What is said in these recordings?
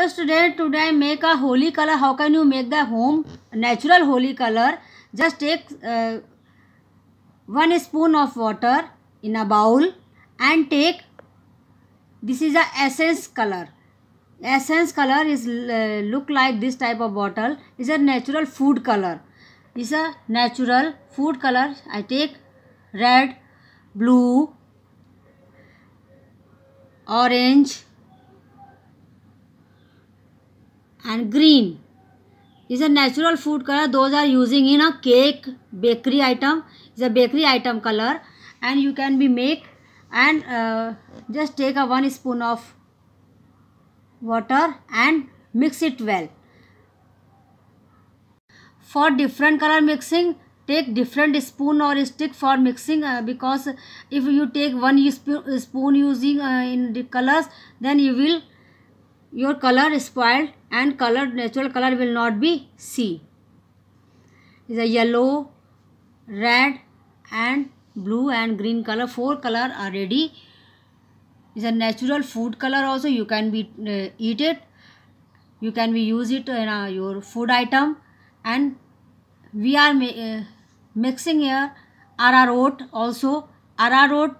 hello student today I make a Holi colour how can you make the home natural Holi colour just take one spoon of water in a bowl and take this is a essence colour essence colour is look like this type of bottle is a natural food colour is a natural food colour I take red blue orange and green these are natural food color those are using in a cake bakery item is a bakery item color and you can be make and uh, just take a one spoon of water and mix it well for different color mixing take different spoon or stick for mixing uh, because if you take one spoon using uh, in the colors then you will your color is spoiled and color natural color will not be see is a yellow red and blue and green color four color are ready is a natural food color also you can be uh, eat it you can be use it in uh, your food item and we are uh, mixing here arrowroot also arrowroot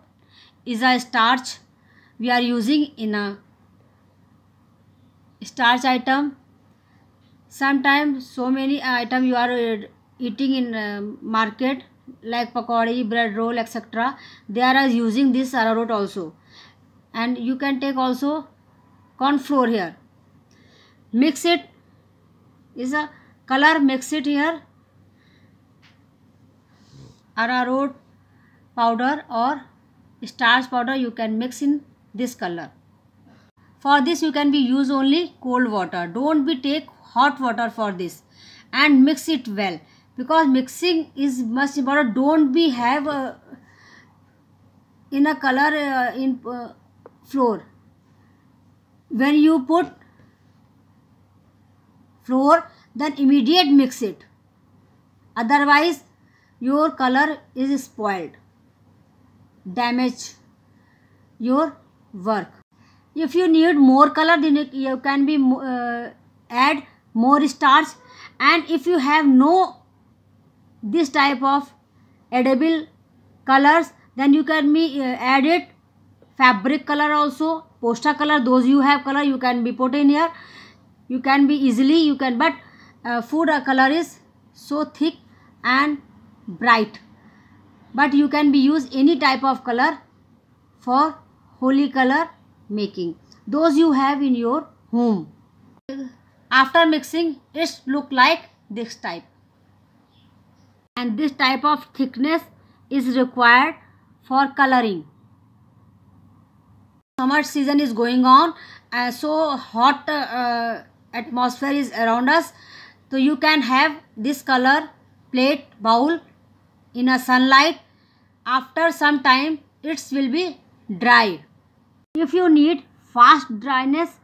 is a starch we are using in a starch item sometime so many item you are eating in market like pakodi bread roll etcetera they are are using this arrowroot also and you can take also corn flour here mix it is a colour mix it here arrowroot powder और starch powder you can mix in this colour for this you can be use only cold water don't be take hot water for this and mix it well because mixing is much important don't be have uh, in a color uh, in uh, floor when you put floor then immediate mix it otherwise your color is spoiled damage your work if you need more color then you can be uh, add more stars and if you have no this type of edible colors then you can be uh, added fabric color also poster color those you have color you can be put in here you can be easily you can but uh, food color is so thick and bright but you can be use any type of color for holy color making those you have in your home after mixing it look like this type and this type of thickness is required for coloring summer season is going on uh, so hot uh, atmosphere is around us so you can have this color plate bowl in a sunlight after some time it will be dry if you need fast dryness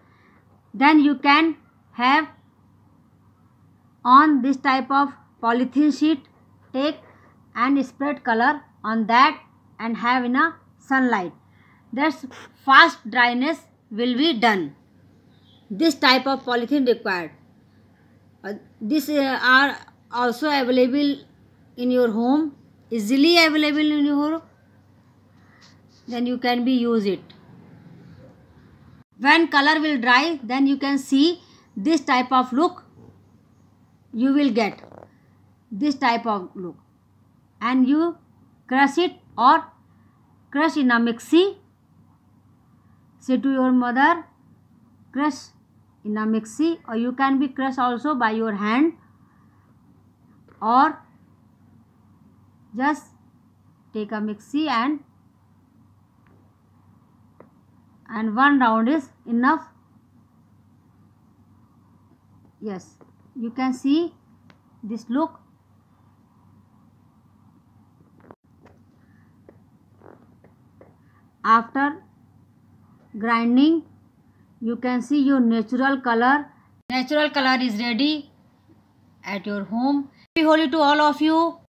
then you can have on this type of polythene sheet take and spread color on that and have in a sunlight that's fast dryness will be done this type of polythene required uh, uh, are also available in your home easily available in your home then you can be use it when color will dry then you can see this type of look you will get this type of look and you crush it or crush in a mixie say to your mother crush in a mixie or you can be crushed also by your hand or just take a mixie and and one round is enough yes you can see this look after grinding you can see your natural color natural color is ready at your home happy holy to all of you